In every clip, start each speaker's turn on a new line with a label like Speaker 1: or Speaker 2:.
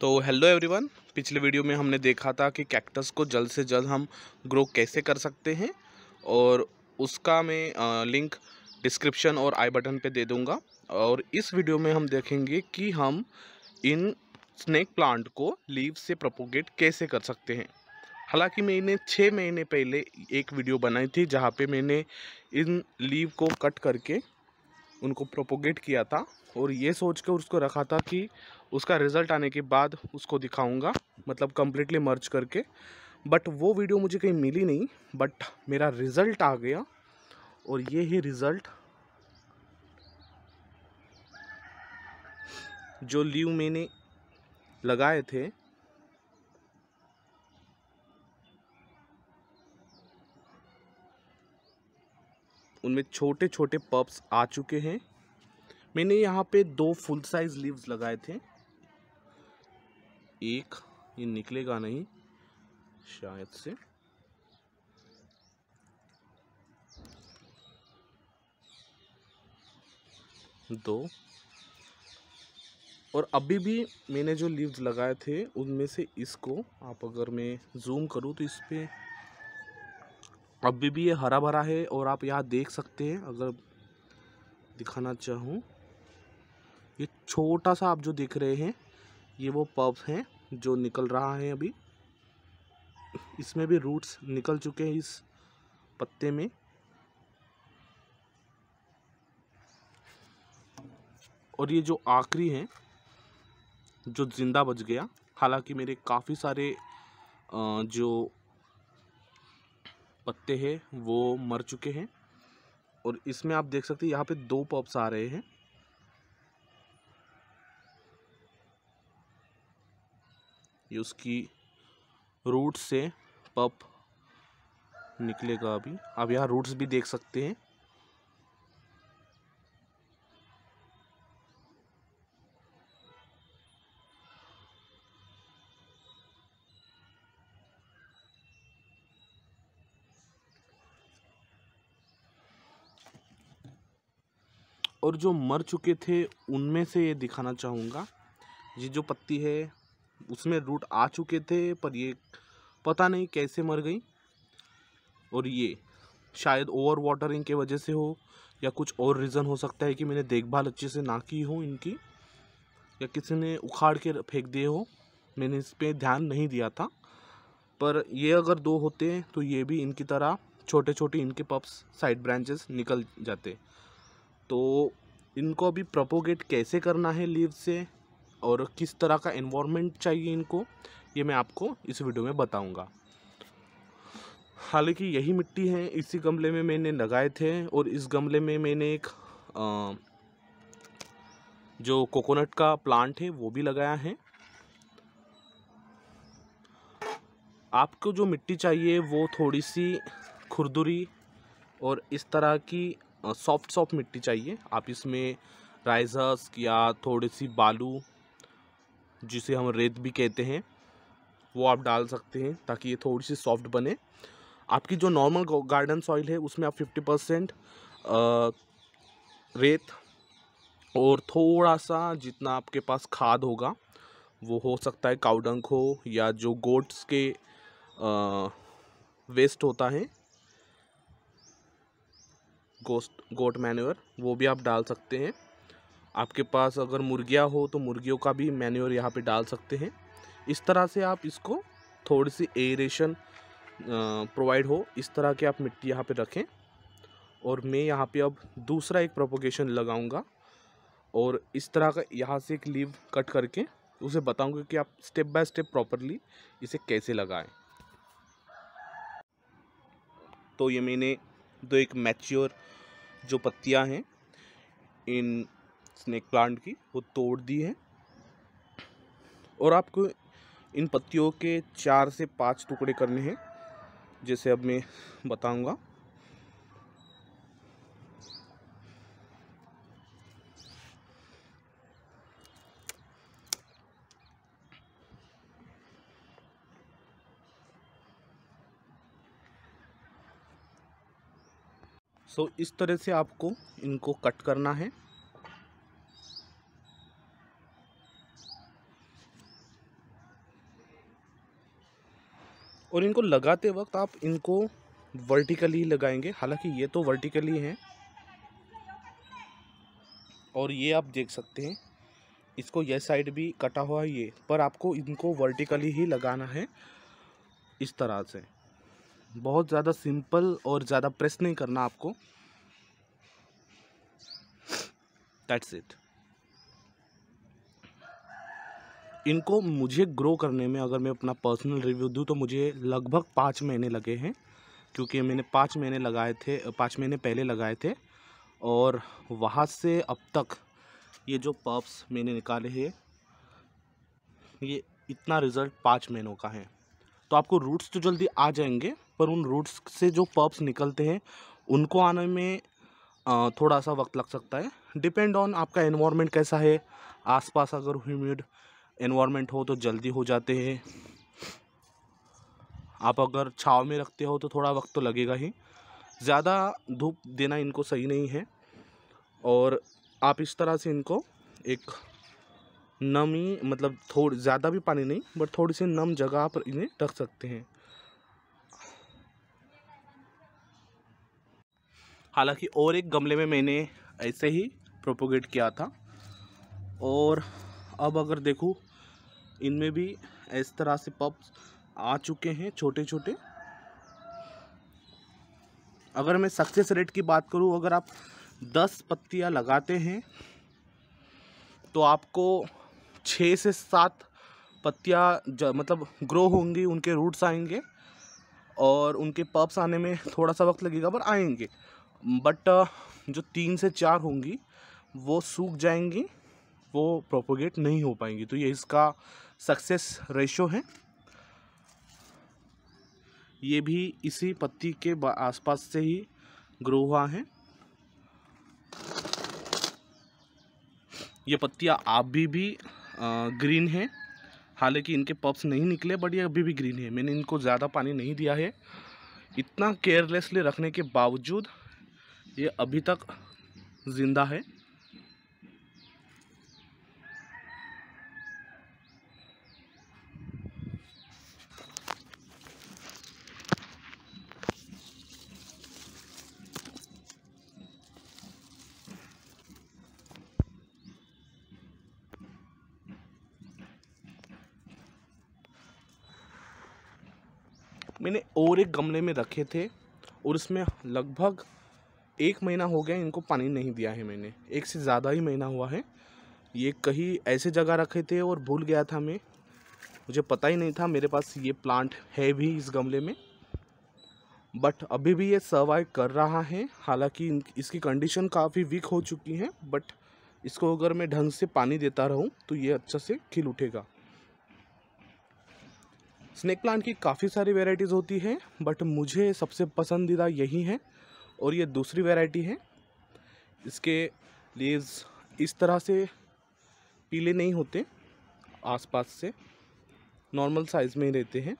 Speaker 1: तो hello everyone पिछले video में हमने देखा था कि कैक्टस को जल्द से जल्द हम ग्रो कैसे कर सकते हैं और उसका मैं लिंक डिस्क्रिप्शन और आई बटन पे दे दूँगा और इस वीडियो में हम देखेंगे कि हम इन स्नैक प्लांट को लीव से प्रपोगेट कैसे कर सकते हैं हालांकि मैंने छः महीने पहले एक वीडियो बनाई थी जहाँ पे मैंने इन लीव को कट करके उनको प्रोपोगेट किया था और ये सोच कर उसको रखा था कि उसका रिज़ल्ट आने के बाद उसको दिखाऊंगा मतलब कम्प्लीटली मर्ज करके बट वो वीडियो मुझे कहीं मिली नहीं बट मेरा रिज़ल्ट आ गया और ये ही रिज़ल्ट जो लीव मैंने लगाए थे उनमें छोटे छोटे पप्स आ चुके हैं मैंने यहाँ पे दो फुल साइज़ लीव्स लगाए थे एक ये निकलेगा नहीं शायद से दो और अभी भी मैंने जो लीव्स लगाए थे उनमें से इसको आप अगर मैं जूम करूँ तो इस पर अभी भी ये हरा भरा है और आप यहाँ देख सकते हैं अगर दिखाना चाहूँ ये छोटा सा आप जो देख रहे हैं ये वो पब्स हैं जो निकल रहा है अभी इसमें भी रूट्स निकल चुके हैं इस पत्ते में और ये जो आखिरी है जो ज़िंदा बच गया हालांकि मेरे काफ़ी सारे जो पत्ते हैं वो मर चुके हैं और इसमें आप देख सकते हैं यहाँ पे दो पॉप्स आ रहे हैं ये उसकी रूट से पप निकलेगा अभी आप यहाँ रूट्स भी देख सकते हैं और जो मर चुके थे उनमें से ये दिखाना चाहूँगा ये जो पत्ती है उसमें रूट आ चुके थे पर ये पता नहीं कैसे मर गई और ये शायद ओवर वाटरिंग के वजह से हो या कुछ और रीज़न हो सकता है कि मैंने देखभाल अच्छे से ना की हो इनकी या किसी ने उखाड़ के फेंक दिए हो मैंने इस पर ध्यान नहीं दिया था पर ये अगर दो होते तो ये भी इनकी तरह छोटे छोटे इनके पप्स साइड ब्रांचेस निकल जाते तो इनको अभी प्रपोगेट कैसे करना है लीव से और किस तरह का इन्वामेंट चाहिए इनको ये मैं आपको इस वीडियो में बताऊंगा हालांकि यही मिट्टी है इसी गमले में मैंने लगाए थे और इस गमले में मैंने एक आ, जो कोकोनट का प्लांट है वो भी लगाया है आपको जो मिट्टी चाहिए वो थोड़ी सी खुरदुरी और इस तरह की सॉफ्ट सॉफ्ट मिट्टी चाहिए आप इसमें राइजस या थोड़ी सी बालू जिसे हम रेत भी कहते हैं वो आप डाल सकते हैं ताकि ये थोड़ी सी सॉफ्ट बने आपकी जो नॉर्मल गार्डन सॉइल है उसमें आप 50 परसेंट रेत और थोड़ा सा जितना आपके पास खाद होगा वो हो सकता है काउडंक हो या जो गोट्स के आ, वेस्ट होता है गोस्ट गोट मैन्योर वो भी आप डाल सकते हैं आपके पास अगर मुर्गियाँ हो तो मुर्गियों का भी मैन्योर यहाँ पे डाल सकते हैं इस तरह से आप इसको थोड़ी सी एरेशन प्रोवाइड हो इस तरह के आप मिट्टी यहाँ पे रखें और मैं यहाँ पे अब दूसरा एक प्रोपोगेशन लगाऊंगा और इस तरह का यहाँ से एक लीव कट करके उसे बताऊंगा कि आप स्टेप बाय स्टेप प्रॉपरली इसे कैसे लगाएं तो ये मैंने तो एक मैच्योर जो पत्तियां हैं इन स्नैक प्लांट की वो तोड़ दी है और आपको इन पत्तियों के चार से पांच टुकड़े करने हैं जैसे अब मैं बताऊंगा सो तो so, इस तरह से आपको इनको कट करना है और इनको लगाते वक्त आप इनको वर्टिकली लगाएंगे हालांकि ये तो वर्टिकली हैं और ये आप देख सकते हैं इसको यह साइड भी कटा हुआ है ये पर आपको इनको वर्टिकली ही लगाना है इस तरह से बहुत ज़्यादा सिंपल और ज़्यादा प्रेस नहीं करना आपको दैट्स इट इनको मुझे ग्रो करने में अगर मैं अपना पर्सनल रिव्यू दूँ तो मुझे लगभग पाँच महीने लगे हैं क्योंकि मैंने पाँच महीने लगाए थे पाँच महीने पहले लगाए थे और वहाँ से अब तक ये जो पप्स मैंने निकाले हैं ये इतना रिज़ल्ट पाँच महीनों का है तो आपको रूट्स तो जल्दी आ जाएंगे पर उन रूट्स से जो पॉप्स निकलते हैं उनको आने में थोड़ा सा वक्त लग सकता है डिपेंड ऑन आपका एनवायरनमेंट कैसा है आसपास अगर ह्यूमिड एनवायरनमेंट हो तो जल्दी हो जाते हैं आप अगर छाव में रखते हो तो थोड़ा वक्त तो लगेगा ही ज़्यादा धूप देना इनको सही नहीं है और आप इस तरह से इनको एक नमी मतलब थोड़ी ज़्यादा भी पानी नहीं बट थोड़ी सी नम जगह पर इन्हें रख सकते हैं हालांकि और एक गमले में मैंने ऐसे ही प्रोपोगेट किया था और अब अगर देखूँ इनमें भी इस तरह से पप्स आ चुके हैं छोटे छोटे अगर मैं सक्सेस रेट की बात करूँ अगर आप दस पत्तियाँ लगाते हैं तो आपको छः से सात पत्तियाँ मतलब ग्रो होंगी उनके रूट्स आएंगे और उनके पप्स आने में थोड़ा सा वक्त लगेगा पर आएंगे बट uh, जो तीन से चार होंगी वो सूख जाएंगी वो प्रोपोगेट नहीं हो पाएंगी तो ये इसका सक्सेस रेशो है ये भी इसी पत्ती के आसपास से ही ग्रो हुआ है ये पत्तियाँ अभी भी ग्रीन है हालांकि इनके पप्स नहीं निकले बट ये अभी भी ग्रीन है मैंने इनको ज़्यादा पानी नहीं दिया है इतना केयरलेसली रखने के बावजूद ये अभी तक जिंदा है मैंने और एक गमले में रखे थे और उसमें लगभग एक महीना हो गया इनको पानी नहीं दिया है मैंने एक से ज़्यादा ही महीना हुआ है ये कहीं ऐसे जगह रखे थे और भूल गया था मैं मुझे पता ही नहीं था मेरे पास ये प्लांट है भी इस गमले में बट अभी भी ये सर्वाइव कर रहा है हालांकि इसकी कंडीशन काफ़ी वीक हो चुकी है बट इसको अगर मैं ढंग से पानी देता रहूँ तो ये अच्छा से खिल उठेगा स्नैक प्लांट की काफ़ी सारी वेराइटीज़ होती है बट मुझे सबसे पसंदीदा यही है और ये दूसरी वेराइटी है इसके लीव्स इस तरह से पीले नहीं होते आसपास से नॉर्मल साइज़ में ही रहते हैं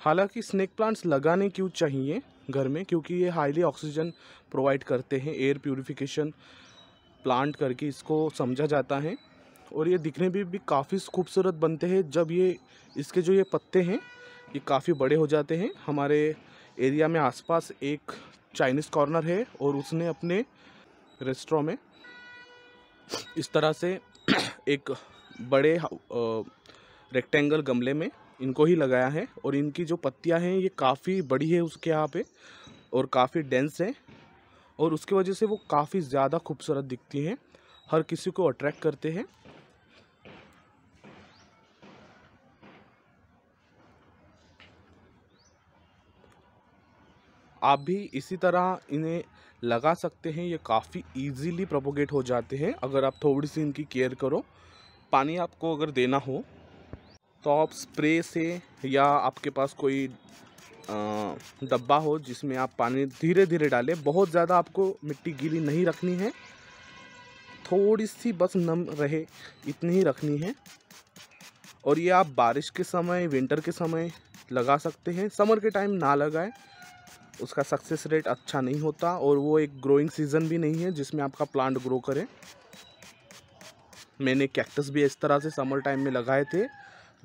Speaker 1: हालांकि स्नैक प्लांट्स लगाने क्यों चाहिए घर में क्योंकि ये हाईली ऑक्सीजन प्रोवाइड करते हैं एयर प्योरीफिकेशन प्लांट करके इसको समझा जाता है और ये दिखने में भी, भी काफ़ी खूबसूरत बनते हैं जब ये इसके जो ये पत्ते हैं ये काफ़ी बड़े हो जाते हैं हमारे एरिया में आसपास एक चाइनीज़ कॉर्नर है और उसने अपने रेस्टोरेंट में इस तरह से एक बड़े रेक्टेंगल गमले में इनको ही लगाया है और इनकी जो पत्तियां हैं ये काफ़ी बड़ी है उसके यहाँ पे और काफ़ी डेंस है और उसकी वजह से वो काफ़ी ज़्यादा खूबसूरत दिखती हैं हर किसी को अट्रैक्ट करते हैं आप भी इसी तरह इन्हें लगा सकते हैं ये काफ़ी इजीली प्रोपोगेट हो जाते हैं अगर आप थोड़ी सी इनकी केयर करो पानी आपको अगर देना हो तो आप स्प्रे से या आपके पास कोई डब्बा हो जिसमें आप पानी धीरे धीरे डालें बहुत ज़्यादा आपको मिट्टी गीली नहीं रखनी है थोड़ी सी बस नम रहे इतनी ही रखनी है और ये आप बारिश के समय विंटर के समय लगा सकते हैं समर के टाइम ना लगाएं उसका सक्सेस रेट अच्छा नहीं होता और वो एक ग्रोइंग सीज़न भी नहीं है जिसमें आपका प्लांट ग्रो करे मैंने कैक्टस भी इस तरह से समर टाइम में लगाए थे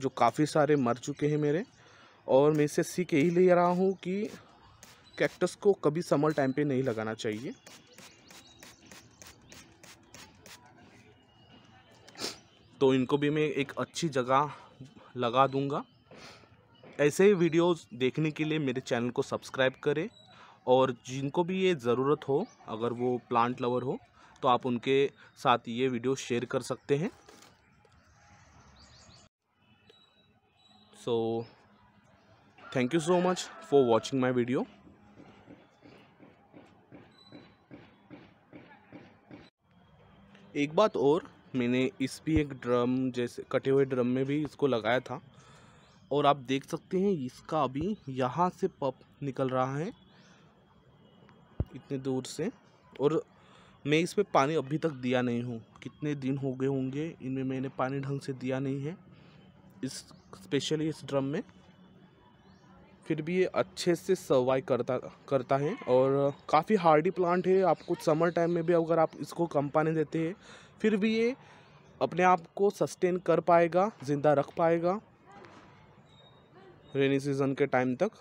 Speaker 1: जो काफ़ी सारे मर चुके हैं मेरे और मैं इससे सीख यही ले रहा हूँ कि कैक्टस को कभी समर टाइम पे नहीं लगाना चाहिए तो इनको भी मैं एक अच्छी जगह लगा दूँगा ऐसे ही वीडियोस देखने के लिए मेरे चैनल को सब्सक्राइब करें और जिनको भी ये ज़रूरत हो अगर वो प्लांट लवर हो तो आप उनके साथ ये वीडियो शेयर कर सकते हैं so thank you so much for watching my video एक बात और मैंने इस भी एक ड्रम जैसे कटे हुए ड्रम में भी इसको लगाया था और आप देख सकते हैं इसका अभी यहाँ से पप निकल रहा है इतने दूर से और मैं इसमें पानी अभी तक दिया नहीं हूँ कितने दिन हो गए होंगे इनमें मैंने पानी ढंग से दिया नहीं है इस स्पेशली इस ड्रम में फिर भी ये अच्छे से सर्वाइव करता करता है और काफ़ी हार्डी प्लांट है आपको समर टाइम में भी अगर आप इसको कम पानी देते हैं फिर भी ये अपने आप को सस्टेन कर पाएगा ज़िंदा रख पाएगा रेनी सीज़न के टाइम तक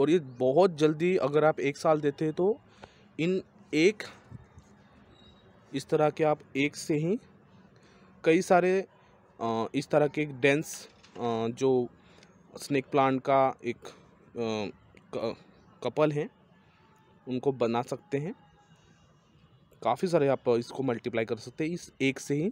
Speaker 1: और ये बहुत जल्दी अगर आप एक साल देते हैं तो इन एक इस तरह के आप एक से ही कई सारे इस तरह के एक डेंस जो स्नेक प्लांट का एक कपल हैं उनको बना सकते हैं काफ़ी सारे आप इसको मल्टीप्लाई कर सकते हैं इस एक से ही